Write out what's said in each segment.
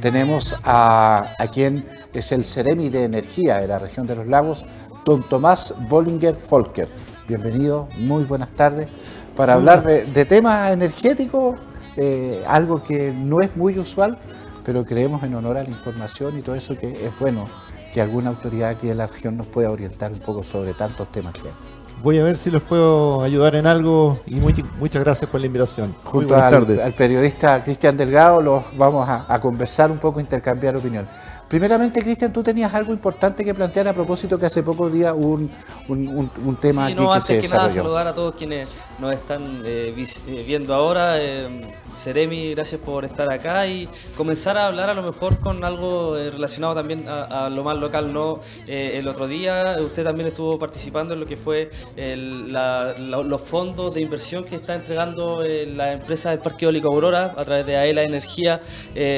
Tenemos a, quien es el Ceremi de Energía de la región de los lagos, don Tomás Bollinger Folker. Bienvenido, muy buenas tardes. Para hablar de, temas energéticos, eh, algo que no es muy usual, pero creemos en honor a la información y todo eso que es bueno que alguna autoridad aquí de la región nos pueda orientar un poco sobre tantos temas que hay. Voy a ver si los puedo ayudar en algo y muchas gracias por la invitación. Junto al, al, periodista Cristian Delgado los vamos a, conversar un poco, intercambiar opinión. Primeramente, Cristian, tú tenías algo importante que plantear a propósito que hace poco día un, un, tema aquí no, que se que nada, saludar a todos quienes nos están eh, eh, viendo ahora. Eh, Seremi, gracias por estar acá y comenzar a hablar a lo mejor con algo eh, relacionado también a, lo más local, ¿no? Eh, el otro día eh, usted también estuvo participando en lo que fue los fondos de inversión que está entregando la empresa del Parque Eólico Aurora a través de AELA e Energía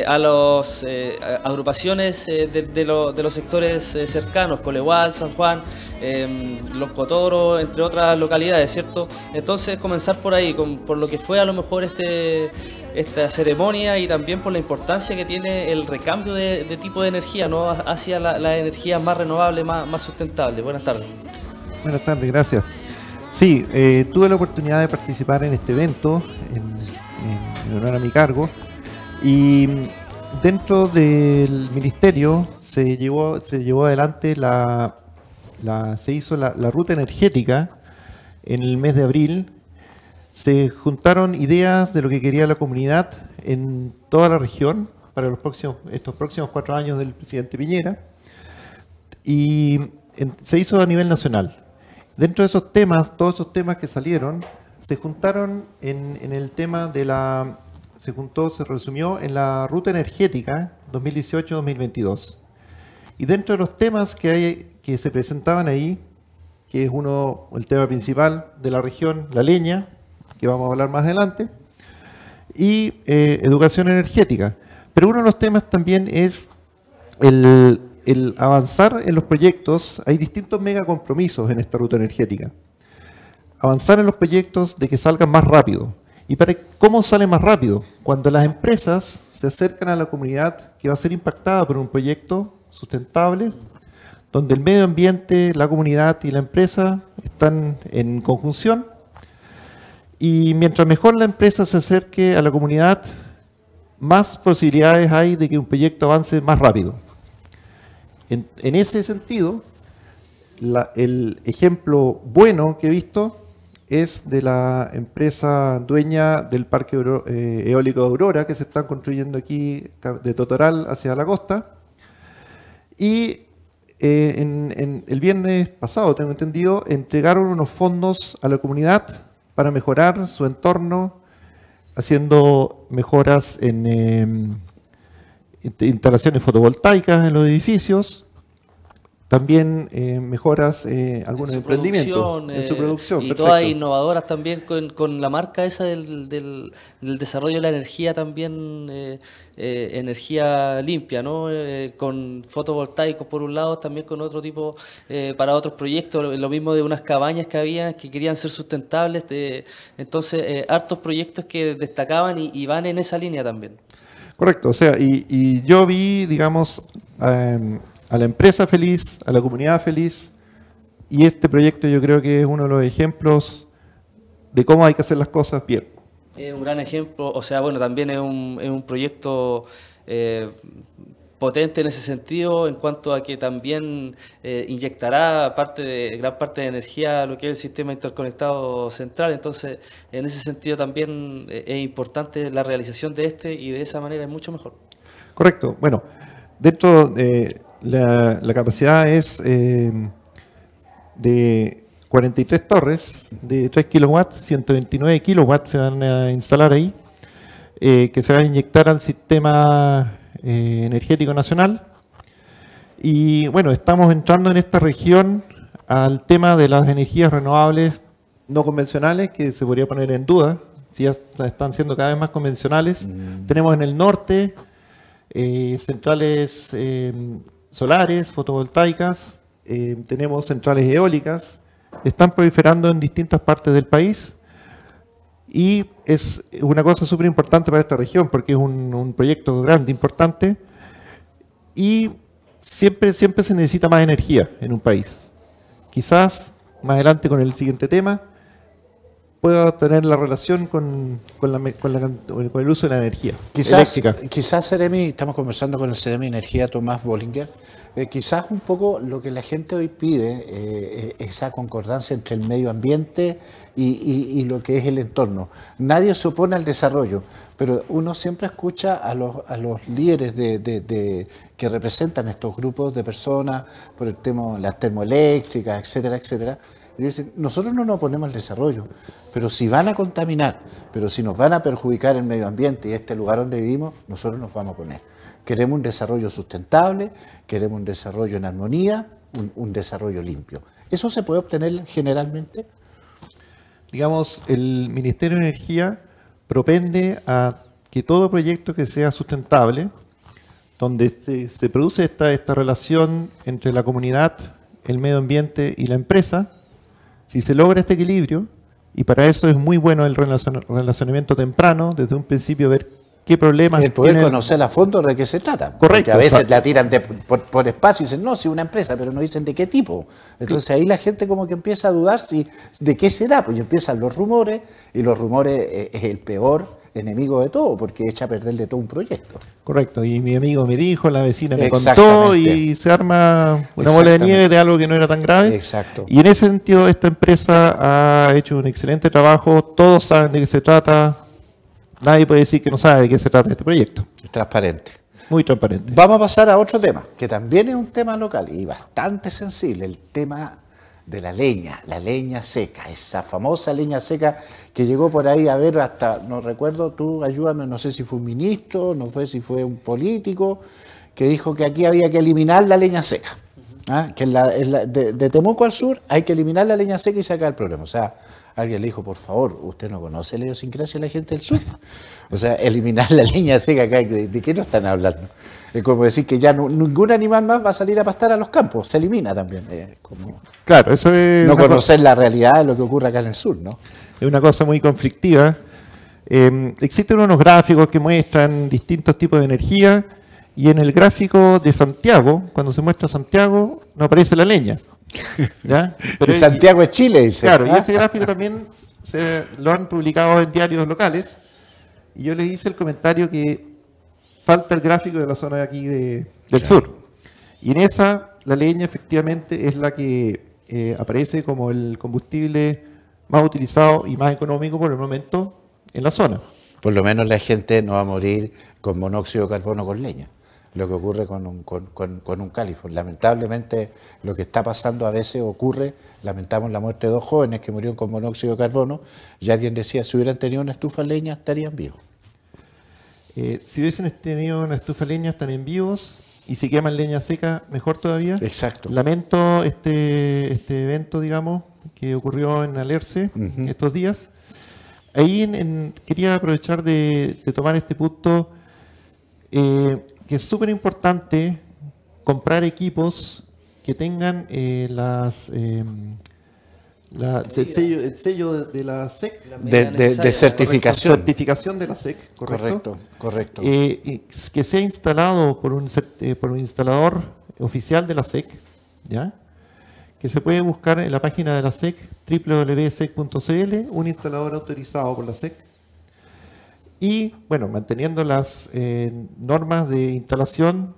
a las agrupaciones de, de, los sectores cercanos, Colehual, San Juan, Em, Los Cotoros, entre otras localidades, ¿cierto? Entonces comenzar por ahí, por lo que fue a lo mejor este, esta ceremonia y también por la importancia que tiene el recambio de, tipo de energía, Hacia la energía más renovable, más, más sustentables. Buenas tardes. Buenas tardes, gracias. Sí, eh, tuve la oportunidad de participar en este evento en, honor a mi cargo y dentro del ministerio se llevó, se llevó adelante la se hizo la, ruta energética en el mes de abril. Se juntaron ideas de lo que quería la comunidad en toda la región para los próximos, estos próximos cuatro años del presidente Piñera. Y se hizo a nivel nacional. Dentro de esos temas, todos esos temas que salieron, se juntaron en, en el tema de la... Se juntó, se resumió en la ruta energética 2018-2022. Y dentro de los temas que, hay, que se presentaban ahí, que es uno, el tema principal de la región, la leña, que vamos a hablar más adelante, y eh, educación energética. Pero uno de los temas también es el, avanzar en los proyectos. Hay distintos megacompromisos en esta ruta energética. Avanzar en los proyectos de que salgan más rápido. ¿Y para cómo sale más rápido? Cuando las empresas se acercan a la comunidad que va a ser impactada por un proyecto sustentable donde el medio ambiente, la comunidad y la empresa están en conjunción. Y mientras mejor la empresa se acerque a la comunidad, más posibilidades hay de que un proyecto avance más rápido. En, ese sentido, el ejemplo bueno que he visto es de la empresa dueña del parque eh, eólico de Aurora que se están construyendo aquí de Totoral hacia la costa. Y eh, en, el viernes pasado, tengo entendido, entregaron unos fondos a la comunidad para mejorar su entorno, haciendo mejoras en em, instalaciones fotovoltaicas en los edificios, también eh, mejoras eh, algunos emprendimientos en su producción. Y todas innovadoras también con, la marca esa del, del, desarrollo de la energía también, eh, eh, energía limpia, ¿no? con fotovoltaicos por un lado, también con otro tipo para otros proyectos, lo mismo de unas cabañas que había que querían ser sustentables. De, entonces, hartos proyectos que destacaban y, van en esa línea también. Correcto, o sea, y, yo vi, digamos, em, a la empresa feliz, a la comunidad feliz. Y este proyecto yo creo que es uno de los ejemplos de cómo hay que hacer las cosas bien. Es un gran ejemplo, o sea, bueno, también es un, proyecto eh, potente en ese sentido, en cuanto a que también eh, inyectará parte de, gran parte de energía a lo que es el sistema interconectado central. Entonces, en ese sentido también eh, es importante la realización de este y de esa manera es mucho mejor. Correcto. Bueno, dentro de la, capacidad es eh, de 43 torres de 3 kilowatts, 129 kilowatts se van a instalar ahí, eh, que se van a inyectar al sistema eh, energético nacional. Y bueno, estamos entrando en esta región al tema de las energías renovables no convencionales, que se podría poner en duda, si ya están siendo cada vez más convencionales. Mm. Tenemos en el norte centrales solares, fotovoltaicas, eh, tenemos centrales eólicas, están proliferando en distintas partes del país y es una cosa súper importante para esta región porque es un, un, proyecto grande, importante y siempre, siempre se necesita más energía en un país. Quizás más adelante con el siguiente tema pueda tener la relación con, la, con, el uso de la energía quizás, eléctrica. Quizás, Seremi, estamos conversando con el Seremi Energía Tomás Bollinger, eh, quizás un poco lo que la gente hoy pide, eh, eh esa concordancia entre el medio ambiente y, lo que es el entorno. Nadie se opone al desarrollo, pero uno siempre escucha a los, líderes que representan estos grupos de personas por el tema de las termoeléctricas, etcétera, etcétera nosotros no nos oponemos al desarrollo, pero si van a contaminar, pero si nos van a perjudicar el medio ambiente y este lugar donde vivimos, nosotros nos vamos a poner. Queremos un desarrollo sustentable, queremos un desarrollo en armonía, un, desarrollo limpio. ¿Eso se puede obtener generalmente? Digamos, el Ministerio de Energía propende a que todo proyecto que sea sustentable, donde se, produce esta, esta relación entre la comunidad el medio ambiente y la empresa, si se logra este equilibrio, y para eso es muy bueno el relacionamiento temprano, desde un principio ver qué problemas El poder conocer a fondo de qué se trata. Correcto. a veces la tiran por, espacio y dicen, no, si una empresa, pero no dicen de qué tipo. Entonces ahí la gente como que empieza a dudar si de qué será, pues empiezan los rumores, y los rumores eh, es el peor enemigo de todo, porque echa a perder de todo un proyecto. Correcto, y mi amigo me dijo, la vecina me contó y se arma una bola de nieve de algo que no era tan grave. Exacto. Y en ese sentido esta empresa ha hecho un excelente trabajo, todos saben de qué se trata, nadie puede decir que no sabe de qué se trata este proyecto. Es transparente. Muy transparente. Vamos a pasar a otro tema, que también es un tema local y bastante sensible, el tema de la leña, la leña seca, esa famosa leña seca que llegó por ahí a ver hasta, no recuerdo, tú ayúdame, no sé si fue un ministro, no fue si fue un político, que dijo que aquí había que eliminar la leña seca. ¿ah? Que la, de, Temuco al sur hay que eliminar la leña seca y sacar el problema. O sea, alguien le dijo, por favor, usted no conoce la idiosincrasia de la gente del sur. O sea, eliminar la leña seca acá, de qué no están hablando? Es como decir que ya ningún animal más va a salir a pastar a los campos, se elimina también. Eh, claro, eso No conocer la realidad de lo que ocurre acá en el sur, ¿no? Es una cosa muy conflictiva. Em, existen unos gráficos que muestran distintos tipos de energía y en el gráfico de Santiago, cuando se muestra Santiago, no aparece la leña. ¿ya? Pero, Santiago es Chile, dice. Claro, y ah. ese gráfico también lo han publicado en diarios locales. Y yo les hice el comentario que falta el gráfico de la zona de aquí del sur. Y en esa, la leña efectivamente es la que eh, aparece como el combustible más utilizado y más económico por el momento en la zona. Por lo menos la gente no va a morir con monóxido de carbono con leña, lo que ocurre con un, con, califón. Lamentablemente lo que está pasando a veces ocurre, lamentamos la muerte de dos jóvenes que murieron con monóxido de carbono, Ya alguien decía, si hubieran tenido una estufa de leña estarían vivos. Eh, si hubiesen tenido una estufa de leña, también vivos. Y si queman leña seca, mejor todavía. Exacto. Lamento este, este evento, digamos, que ocurrió en Alerce estos días. Ahí quería aprovechar de, tomar este punto, eh, que es súper importante comprar equipos que tengan eh, las em, el, sello, de la SEC. de, certificación. certificación de la SEC, correcto. Correcto, eh, que sea instalado por un, eh, por un instalador oficial de la SEC, ¿ya? que se puede buscar en la página de la SEC, www.sec.cl, un instalador autorizado por la SEC. Y, bueno, manteniendo las eh, normas de instalación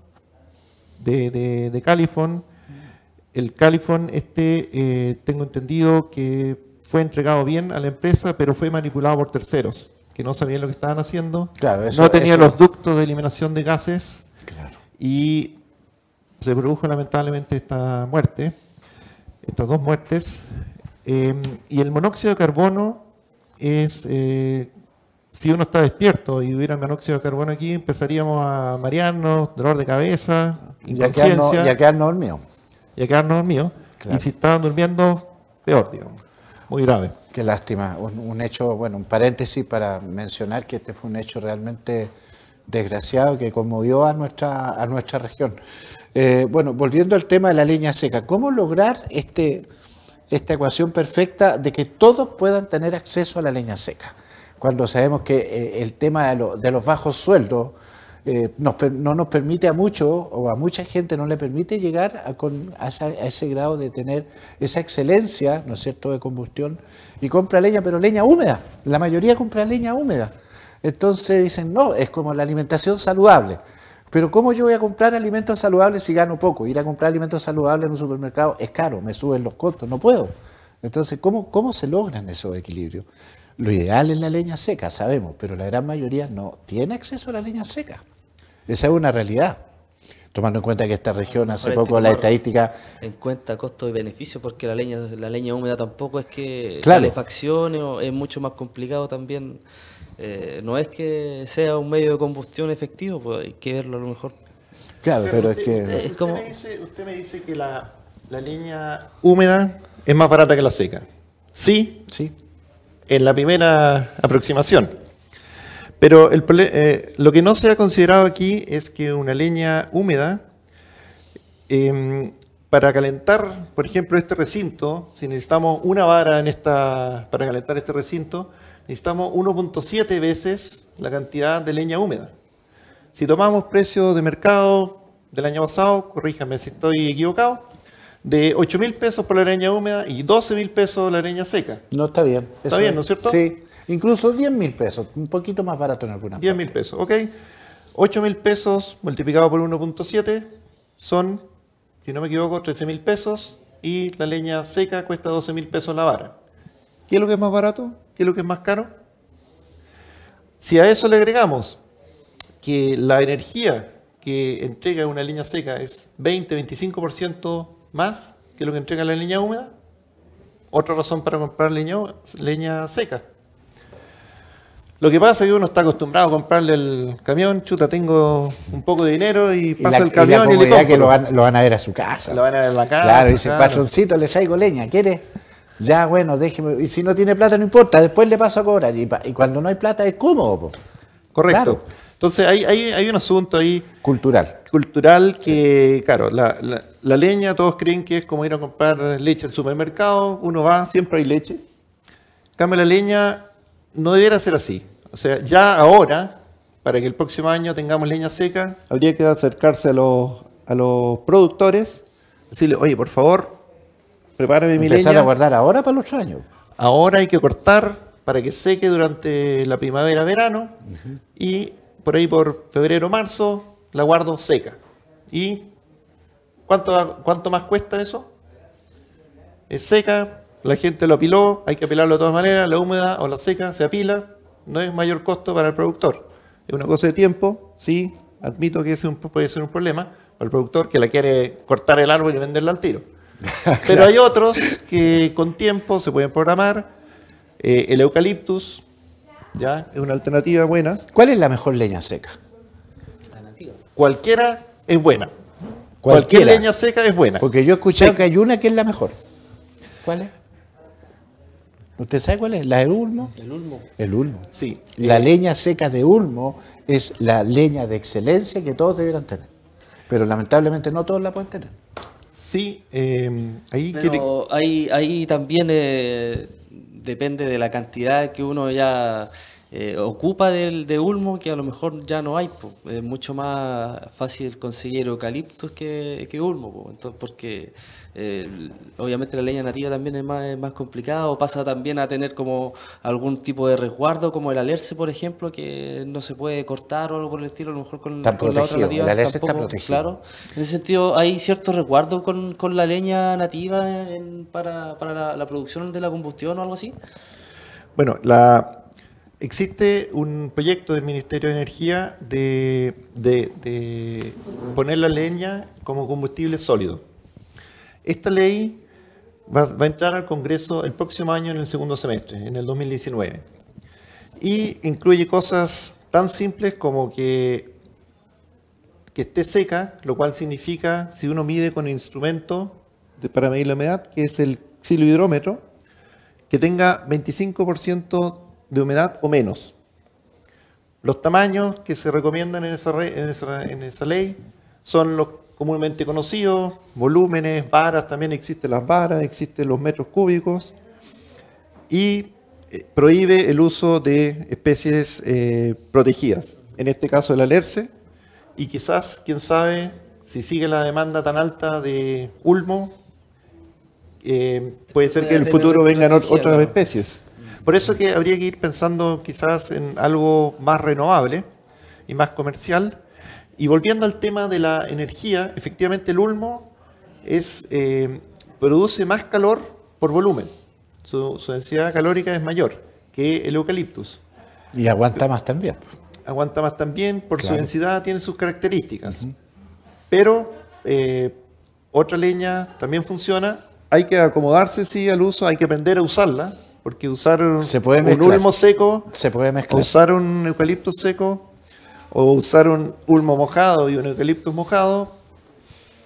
de, de, de el califón este, eh, tengo entendido que fue entregado bien a la empresa, pero fue manipulado por terceros, que no sabían lo que estaban haciendo, claro, no tenía los ductos de eliminación de gases y se produjo lamentablemente esta muerte, estas dos muertes. Em, y el monóxido de carbono es, eh, si uno está despierto y hubiera monóxido de carbono aquí, empezaríamos a marearnos, dolor de cabeza, inconsciencia. Ya quedarnos dormidos y a quedarnos dormidos. Y si estaban durmiendo, peor, digamos. Muy grave. Qué lástima. Un, hecho, bueno, un paréntesis para mencionar que este fue un hecho realmente desgraciado que conmovió a nuestra, a nuestra región. Eh, bueno, volviendo al tema de la leña seca, ¿cómo lograr este, esta ecuación perfecta de que todos puedan tener acceso a la leña seca? Cuando sabemos que eh, el tema de, de los bajos sueldos, eh, no nos permite a muchos o a mucha gente, no le permite llegar a, con, a, ese grado de tener esa excelencia, ¿no es cierto?, de combustión y compra leña, pero leña húmeda. La mayoría compra leña húmeda. Entonces dicen, no, es como la alimentación saludable. Pero ¿cómo yo voy a comprar alimentos saludables si gano poco? Ir a comprar alimentos saludables en un supermercado es caro, me suben los costos, no puedo. Entonces, ¿cómo, cómo se logran esos equilibrios? Lo ideal es la leña seca, sabemos, pero la gran mayoría no tiene acceso a la leña seca. Esa es una realidad. Tomando en cuenta que esta región hace este poco la estadística... En cuenta costo y beneficio, porque la leña, la leña húmeda tampoco es que claro. o es mucho más complicado también. Eh, no es que sea un medio de combustión efectivo, pues hay que verlo a lo mejor. Claro, pero, es que... Usted, me dice, que la, la leña húmeda es más barata que la seca. Sí. Sí. En la primera aproximación. Pero eh, lo que no se ha considerado aquí es que una leña húmeda, em, para calentar, por ejemplo, este recinto, si necesitamos una vara en esta, para calentar este recinto, necesitamos 1.7 veces la cantidad de leña húmeda. Si tomamos precios de mercado del año pasado, corríjame si estoy equivocado, de 8 mil pesos por la leña húmeda y 12 mil pesos la leña seca. No está bien. Está bien, ¿no es cierto? Sí. Incluso 10 mil pesos, un poquito más barato en alguna 10 mil pesos, ok. 8 mil pesos multiplicado por 1.7 son, si no me equivoco, 13 mil pesos y la leña seca cuesta 12 mil pesos la vara. ¿Qué es lo que es más barato? ¿Qué es lo que es más caro? Si a eso le agregamos que la energía que entrega una leña seca es 20-25% más que lo que entrega la leña húmeda, otra razón para comprar leña seca. Lo que pasa es que uno está acostumbrado a comprarle el camión, chuta, tengo un poco de dinero y pasa el camión y, le y que lo van, a ver a su casa. Lo van a ver en la casa. Claro, dice, patroncito, le traigo leña, ¿quiere? Ya, bueno, déjeme. Y si no tiene plata, no importa, después le paso a cobrar. Y, y cuando no hay plata es cómodo. Correcto. Entonces hay, un asunto ahí... Cultural. Cultural que, claro, la, leña todos creen que es como ir a comprar leche al supermercado, uno va, siempre hay leche. Cambia la leña no debiera ser así. O sea, ya ahora, para que el próximo año tengamos leña seca, habría que acercarse a los, a los productores, decirle, oye, por favor, prepárame mi leña. Empezar a guardar ahora para los años. Ahora hay que cortar para que seque durante la primavera, verano, y por ahí por febrero, marzo, la guardo seca. ¿Y cuánto, cuánto más cuesta eso? Es seca, la gente lo apiló, hay que apilarlo de todas maneras, la húmeda o la seca se apila, no es mayor costo para el productor. Es una cosa de tiempo, sí, admito que ese puede ser un problema para el productor que la quiere cortar el árbol y venderla al tiro. Pero hay otros que con tiempo se pueden programar. Eh, el eucaliptus, ya, es una alternativa buena. ¿Cuál es la mejor leña seca? Cualquiera es buena. Cualquier leña seca es buena. Porque yo he escuchado que hay una que es la mejor. ¿Cuál es? ¿Usted sabe cuál es? ¿La del Ulmo? El Ulmo. El Ulmo. Sí. La eh. leña seca de Ulmo es la leña de excelencia que todos deberían tener. Pero lamentablemente no todos la pueden tener. Sí, em, ahí Pero ahí, también eh, depende de la cantidad que uno ya eh, ocupa del, de Ulmo, que a lo mejor ya no hay. Es mucho más fácil conseguir eucaliptos que, que Ulmo, Entonces, porque obviamente la leña nativa también es más, complicada o pasa también a tener como algún tipo de resguardo, como el alerce, por ejemplo, que no se puede cortar o algo por el estilo, a lo mejor con, la otra nativa. tampoco, Claro. En ese sentido, ¿hay cierto resguardo con, con la leña nativa para, para la, producción de la combustión o algo así? Bueno, la, Existe un proyecto del Ministerio de Energía de, de, poner la leña como combustible sólido. Esta ley va, a entrar al Congreso el próximo año en el segundo semestre, en el 2019. Y incluye cosas tan simples como que, esté seca, lo cual significa, si uno mide con instrumento para medir la humedad, que es el xilohidrómetro, que tenga 25% de humedad o menos. Los tamaños que se recomiendan en esa, en esa ley son los comúnmente conocido volúmenes, varas, también existen las varas, existen los metros cúbicos, y eh, prohíbe el uso de especies eh, protegidas, en este caso el alerce, y quizás, quién sabe, si sigue la demanda tan alta de Ulmo, eh, puede ser que en el futuro vengan otras especies. Por eso que habría que ir pensando quizás en algo más renovable y más comercial, y volviendo al tema de la energía, efectivamente el ulmo es, eh, produce más calor por volumen. Su, densidad calórica es mayor que el eucaliptus. Y aguanta más también. Aguanta más también, por su densidad tiene sus características. Pero eh, otra leña también funciona. Hay que acomodarse sí al uso, hay que aprender a usarla, porque usar un ulmo seco, se puede mezclar. usar un eucaliptus seco o usar un ulmo mojado y un eucaliptus mojado,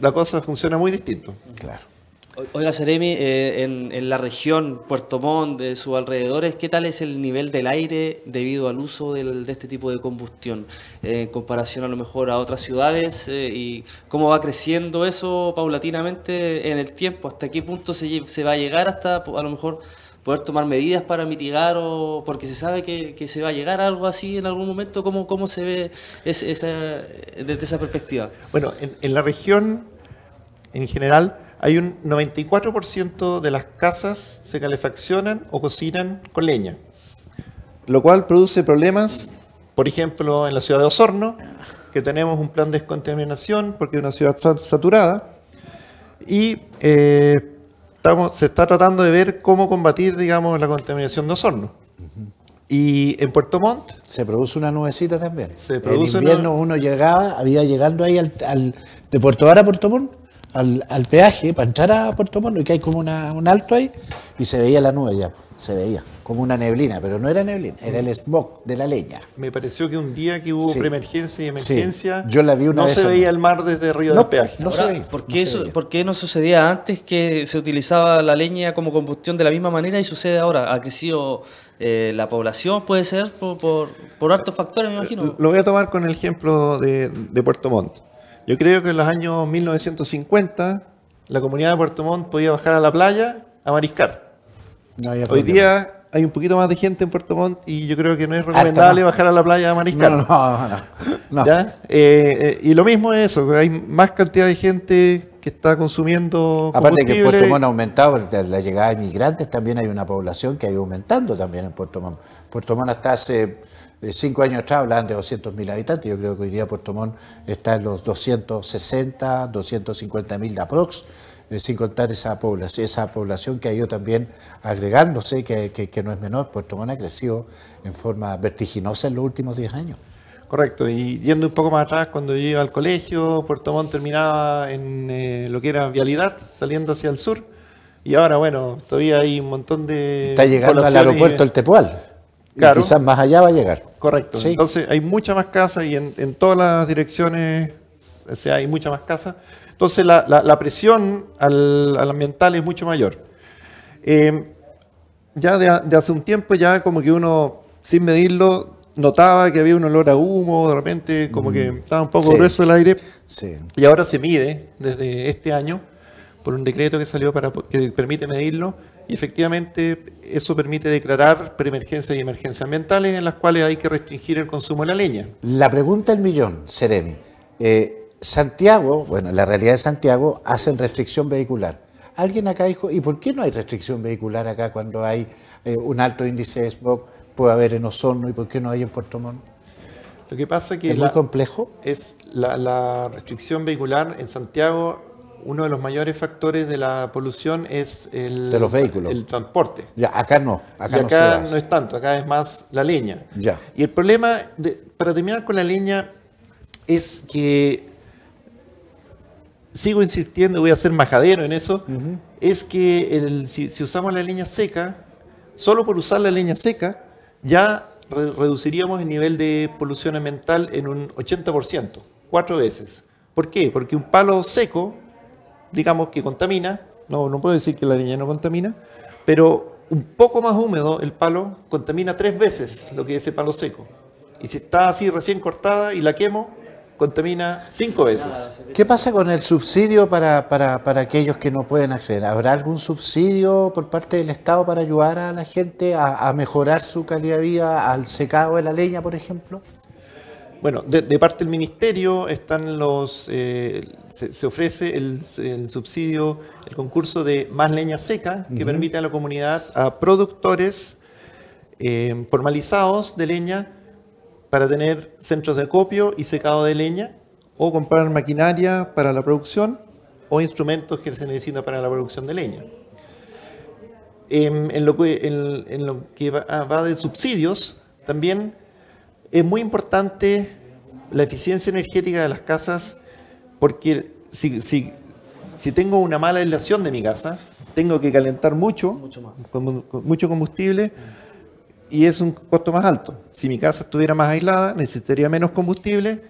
la cosa funciona muy distinto. Claro. Oiga, Seremi, eh, en, la región Puerto Montt, de sus alrededores, ¿qué tal es el nivel del aire debido al uso de este tipo de combustión eh, en comparación a lo mejor a otras ciudades? Eh, ¿Y cómo va creciendo eso paulatinamente en el tiempo? ¿Hasta qué punto se va a llegar hasta a lo mejor poder tomar medidas para mitigar o porque se sabe que, se va a llegar algo así en algún momento? ¿Cómo, se ve desde esa perspectiva? Bueno, en, la región en general hay un 94% de las casas se calefaccionan o cocinan con leña, lo cual produce problemas, por ejemplo, en la ciudad de Osorno, que tenemos un plan de descontaminación porque es una ciudad saturada, y eh, se está tratando de ver cómo combatir, digamos, la contaminación de ozono. Y en Puerto Montt... Se produce una nubecita también. Se produce en invierno uno llegaba, había llegando ahí de Puerto Vara a Puerto Montt, al, peaje, para entrar a Puerto Montt, y que hay como un alto ahí, y se veía la nube ya, se veía como una neblina, pero no era neblina, era el mm. smog de la leña. Me pareció que un día que hubo preemergencia y emergencia, yo la vi una no se veía el mar desde Río de del Peaje. No se veía. ¿por qué, no ¿Por qué no sucedía antes que se utilizaba la leña como combustión de la misma manera y sucede ahora? ¿Ha crecido eh, la población, puede ser, por, por, hartos factores, me imagino? Lo voy a tomar con el ejemplo de, Puerto Montt. Yo creo que en los años 1950 la comunidad de Puerto Montt podía bajar a la playa a mariscar. No Hoy día hay un poquito más de gente en Puerto Montt y yo creo que no es recomendable bajar a la playa de mariscar. No, no, no eh, eh, y lo mismo es eso, hay más cantidad de gente que está consumiendo Aparte que Puerto Montt ha aumentado, la llegada de migrantes también hay una población que ha ido aumentando también en Puerto Montt. Puerto Montt hasta hace eh, cinco años atrás hablaban de 200.000 habitantes, yo creo que hoy día Puerto Montt está en los 260, 250.000 de aprox sin contar esa población, esa población que ha ido también agregándose, que, no es menor. Puerto Montt ha crecido en forma vertiginosa en los últimos 10 años. Correcto, y yendo un poco más atrás, cuando yo iba al colegio, Puerto Montt terminaba en eh, lo que era Vialidad, saliendo hacia el sur, y ahora, bueno, todavía hay un montón de... Está llegando al aeropuerto El Tepual, quizás más allá va a llegar. Correcto, entonces hay muchas más casas y en, todas las direcciones, sea, hay muchas más casas, entonces la, presión al, ambiental es mucho mayor. Eh, ya de, hace un tiempo ya como que uno, sin medirlo, notaba que había un olor a humo, de repente como que mm. estaba un poco grueso el aire. Sí. Y ahora se mide desde este año por un decreto que salió para que permite medirlo y efectivamente eso permite declarar preemergencias y emergencias ambientales en las cuales hay que restringir el consumo de la leña. La pregunta del millón, Seremi. Eh, Santiago, bueno, la realidad de Santiago, hacen restricción vehicular. Alguien acá dijo, ¿y por qué no hay restricción vehicular acá cuando hay eh, un alto índice de smog? Puede haber en Osorno y por qué no hay en Puerto Montt. Lo que pasa que ¿Es más complejo? Es la, restricción vehicular en Santiago, uno de los mayores factores de la polución es el, de los vehículos. el transporte. Ya, acá no, acá, no, no es tanto, acá es más la leña. Ya. Y el problema, de, para terminar con la leña, es que sigo insistiendo, voy a ser majadero en eso, es que si, usamos la leña seca, solo por usar la leña seca, ya reduciríamos el nivel de polución ambiental en un 80%, cuatro veces. ¿Por qué? Porque un palo seco, digamos que contamina, no, no puedo decir que la leña no contamina, pero un poco más húmedo el palo contamina tres veces lo que es palo seco. Y si está así recién cortada y la quemo, contamina cinco veces. ¿Qué pasa con el subsidio para, aquellos que no pueden acceder? ¿Habrá algún subsidio por parte del Estado para ayudar a la gente a, mejorar su calidad de vida al secado de la leña, por ejemplo? Bueno, de, parte del Ministerio están los eh, se, ofrece el, subsidio, el concurso de Más Leña Seca, que permite a la comunidad, a productores eh, formalizados de leña, para tener centros de acopio y secado de leña, o comprar maquinaria para la producción o instrumentos que se necesitan para la producción de leña. Em, en, lo, que, en, ah, va, de subsidios, también es muy importante la eficiencia energética de las casas, porque si, tengo una mala aislación de mi casa, tengo que calentar mucho, mucho, combustible. Mm y es un costo más alto. Si mi casa estuviera más aislada, necesitaría menos combustible,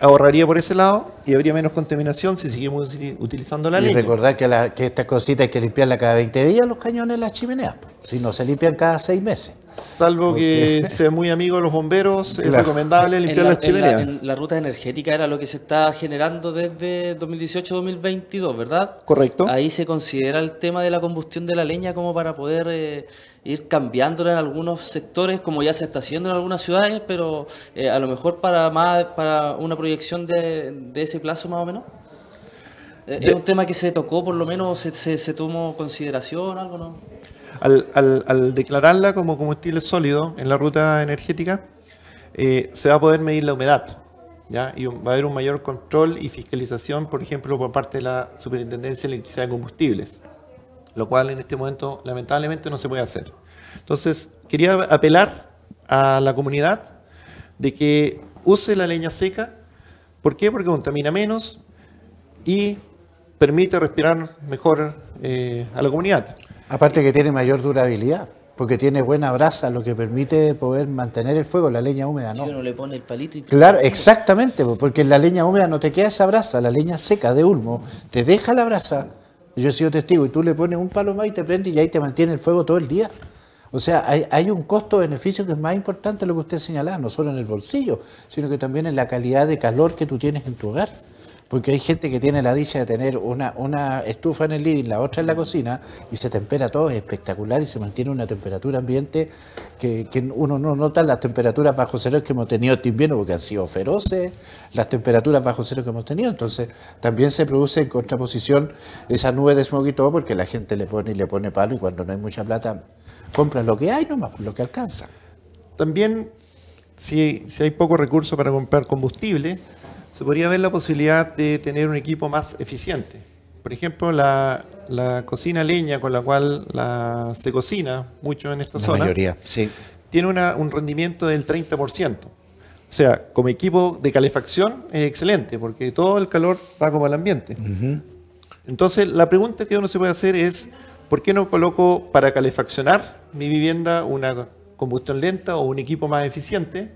ahorraría por ese lado y habría menos contaminación si seguimos utilizando la ley. leña. Y recordar que, estas cositas hay que limpiarla cada 20 días, los cañones las chimeneas. Si no, se limpian cada 6 meses. Salvo que sea muy amigo de los bomberos, es recomendable limpiar las chimeneas. la, ruta energética era lo que se está generando desde 2018-2022, ¿verdad? Correcto. Ahí se considera el tema de la combustión de la leña como para poder eh, ir cambiándola en algunos sectores, como ya se está haciendo en algunas ciudades, pero eh, a lo mejor para más para una proyección de ese plazo más o menos? Eh, ¿Es un tema que se tocó, por lo menos, se, se, tomó consideración, algo, no? Al, al, declararla como combustible sólido en la ruta energética, eh, se va a poder medir la humedad. ¿ya? Y va a haber un mayor control y fiscalización, por ejemplo, por parte de la Superintendencia de Electricidad de Combustibles, lo cual en este momento, lamentablemente, no se puede hacer. Entonces, quería apelar a la comunidad de que use la leña seca ¿Por qué? Porque contamina menos y permite respirar mejor eh, a la comunidad. Aparte que tiene mayor durabilidad, porque tiene buena brasa, lo que permite poder mantener el fuego, la leña húmeda, ¿no? le pone el palito Claro, exactamente, porque en la leña húmeda no te queda esa brasa, la leña seca de ulmo, te deja la brasa, yo he sido testigo, y tú le pones un palo más y te prende y ahí te mantiene el fuego todo el día. O sea, hay, un costo-beneficio que es más importante lo que usted señalaba, no solo en el bolsillo, sino que también en la calidad de calor que tú tienes en tu hogar. Porque hay gente que tiene la dicha de tener una, estufa en el living, la otra en la cocina, y se tempera todo, es espectacular y se mantiene una temperatura ambiente que, que uno no nota las temperaturas bajo cero que hemos tenido este invierno, porque han sido feroces las temperaturas bajo cero que hemos tenido. Entonces, también se produce en contraposición esa nube de smog y todo, porque la gente le pone y le pone palo, y cuando no hay mucha plata, compran lo que hay nomás, lo que alcanza. También, si, hay poco recurso para comprar combustible, se podría ver la posibilidad de tener un equipo más eficiente. Por ejemplo, la, cocina leña con la cual se cocina mucho en esta la zona. mayoría, sí. Tiene un rendimiento del 30%. O sea, como equipo de calefacción es excelente, porque todo el calor va como al ambiente. Entonces, la pregunta que uno se puede hacer es, ¿por qué no coloco para calefaccionar mi vivienda una combustión lenta o un equipo más eficiente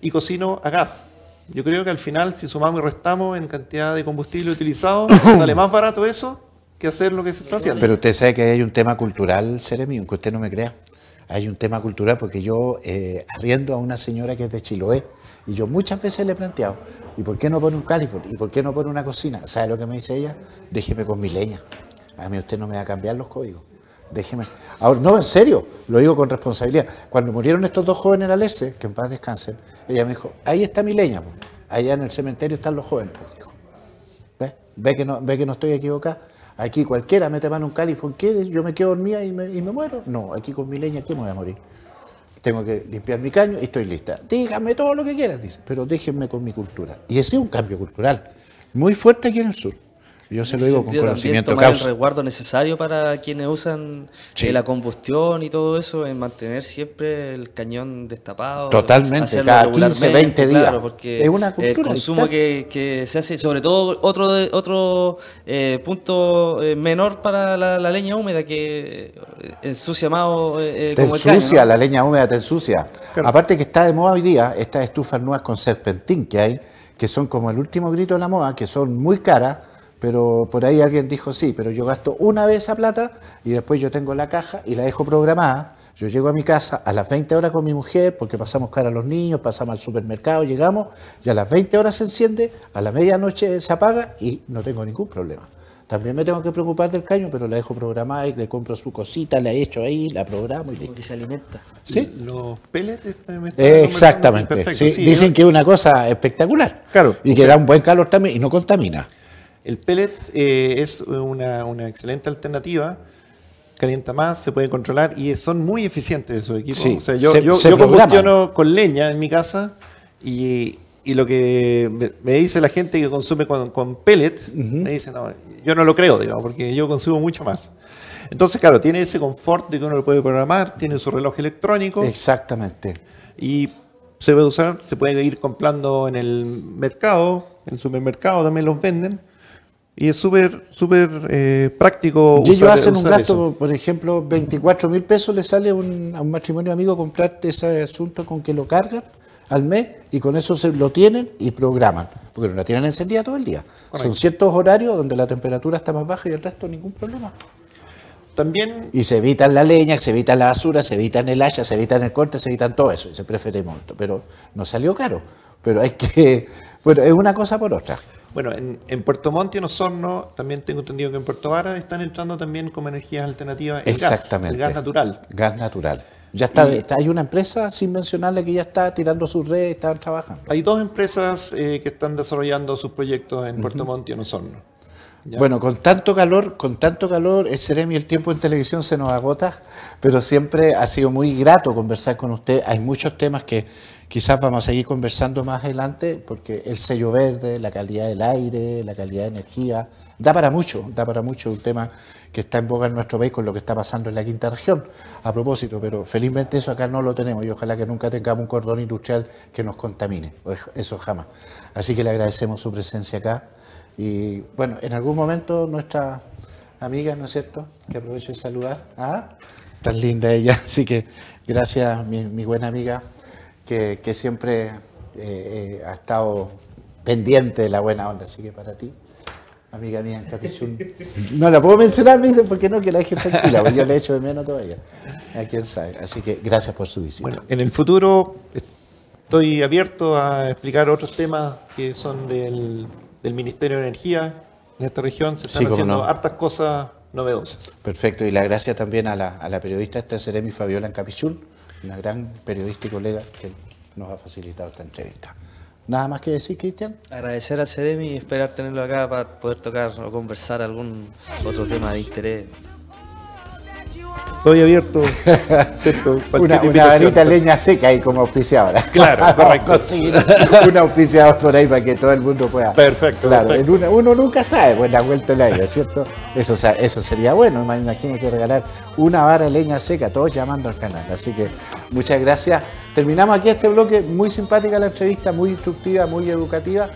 y cocino a gas. Yo creo que al final, si sumamos y restamos en cantidad de combustible utilizado, sale más barato eso que hacer lo que se está haciendo. Pero usted sabe que hay un tema cultural, Seremi, aunque usted no me crea. Hay un tema cultural porque yo eh, arriendo a una señora que es de Chiloé y yo muchas veces le he planteado, ¿y por qué no pone un california? ¿Y por qué no pone una cocina? ¿Sabe lo que me dice ella? Déjeme con mi leña. A mí usted no me va a cambiar los códigos déjeme. Ahora, no, en serio, lo digo con responsabilidad. Cuando murieron estos dos jóvenes en Alese, que en paz descansen, ella me dijo, ahí está mi leña, allá en el cementerio están los jóvenes, pues, dijo. ¿Ve? ¿Ve, que no, ¿Ve que no estoy equivocada? Aquí cualquiera mete mano un califón, ¿quieres? Yo me quedo dormida y me, y me muero. No, aquí con mi leña, ¿qué me voy a morir? Tengo que limpiar mi caño y estoy lista. Díganme todo lo que quieras, dice, pero déjenme con mi cultura. Y ese es un cambio cultural muy fuerte aquí en el sur. Yo se lo digo con conocimiento tomar causa. el resguardo necesario para quienes usan eh, la combustión y todo eso, en mantener siempre el cañón destapado. Totalmente, cada 15, 20 días. es una el consumo que, se hace, sobre todo otro otro eh, punto eh, menor para la, leña húmeda que ensucia más. te como ensucia, la leña húmeda te ensucia. Aparte que está de moda hoy día estas estufas nuevas con serpentín que hay, que son como el último grito de la moda, que son muy caras pero por ahí alguien dijo, sí, pero yo gasto una vez esa plata y después yo tengo la caja y la dejo programada. Yo llego a mi casa a las 20 horas con mi mujer porque pasamos cara a los niños, pasamos al supermercado, llegamos y a las 20 horas se enciende, a la medianoche se apaga y no tengo ningún problema. También me tengo que preocupar del caño, pero la dejo programada y le compro su cosita, la hecho ahí, la programo y se alimenta. ¿Sí? Los pellets están Exactamente. Sí, dicen que es una cosa espectacular. Claro. Y que da un buen calor también y no contamina. El pellet eh, es una, excelente alternativa. Calienta más, se puede controlar y son muy eficientes esos equipos. yo, combustiono con leña en mi casa y, lo que me dice la gente que consume con, con pellets, me dice, no, yo no lo creo, digamos, porque yo consumo mucho más. Entonces, claro, tiene ese confort de que uno lo puede programar, tiene su reloj electrónico. Exactamente. Y se puede usar, se puede ir comprando en el mercado, en el supermercado también los venden y es súper súper eh, práctico. Y ellos hacen un gasto, por ejemplo, 24 mil pesos le sale a un matrimonio amigo comprar ese asunto con que lo cargan al mes y con eso se lo tienen y programan, porque no la tienen encendida todo el día. Son ciertos horarios donde la temperatura está más baja y el resto ningún problema. También... Y se evitan la leña, se evitan la basura, se evitan el hacha, se evitan el corte, se evitan todo eso y se prefiere monto. Pero no salió caro, pero hay que... Bueno, es una cosa por otra. Bueno, en, Puerto Montt y en Osorno, también tengo entendido que en Puerto Vara están entrando también como energías alternativas el gas, el gas natural. Gas natural. Ya está, hay una empresa, sin mencionarle, que ya está tirando sus redes, están trabajando. Hay dos empresas eh, que están desarrollando sus proyectos en Puerto Montt y en Osorno. Bueno, con tanto calor, con tanto calor, el y el tiempo en televisión se nos agota, pero siempre ha sido muy grato conversar con usted. Hay muchos temas que quizás vamos a seguir conversando más adelante, porque el sello verde, la calidad del aire, la calidad de energía, da para mucho, da para mucho un tema que está en boga en nuestro país con lo que está pasando en la quinta región, a propósito, pero felizmente eso acá no lo tenemos y ojalá que nunca tengamos un cordón industrial que nos contamine, eso jamás. Así que le agradecemos su presencia acá y bueno, en algún momento nuestra amiga, ¿no es cierto?, que aprovecho de saludar, ah, tan linda ella, así que gracias, mi, buena amiga, que, siempre eh, eh, ha estado pendiente de la buena onda, así que para ti amiga mía en No la puedo mencionar, me dicen, porque no, que la dejen tranquila, porque yo le echo de menos todavía. A ah, quién sabe. Así que gracias por su visita. Bueno, en el futuro estoy abierto a explicar otros temas que son del del Ministerio de Energía en esta región. Se están haciendo hartas cosas novedosas. Perfecto, y la gracia también a la, periodista esta Seremi Fabiola Encapichul, una gran periodista y colega que nos ha facilitado esta entrevista. ¿Nada más que decir, Cristian? Agradecer al Seremi y esperar tenerlo acá para poder tocar o conversar algún otro tema de interés. Estoy abierto, Una, varita de leña seca ahí como auspiciadora. Claro, correcto. un por ahí para que todo el mundo pueda. Perfecto. uno nunca sabe, pues la vuelta la aire, ¿cierto? Eso, eso sería bueno, imagínense regalar una vara de leña seca, todos llamando al canal. Así que muchas gracias. Terminamos aquí este bloque, muy simpática la entrevista, muy instructiva, muy educativa.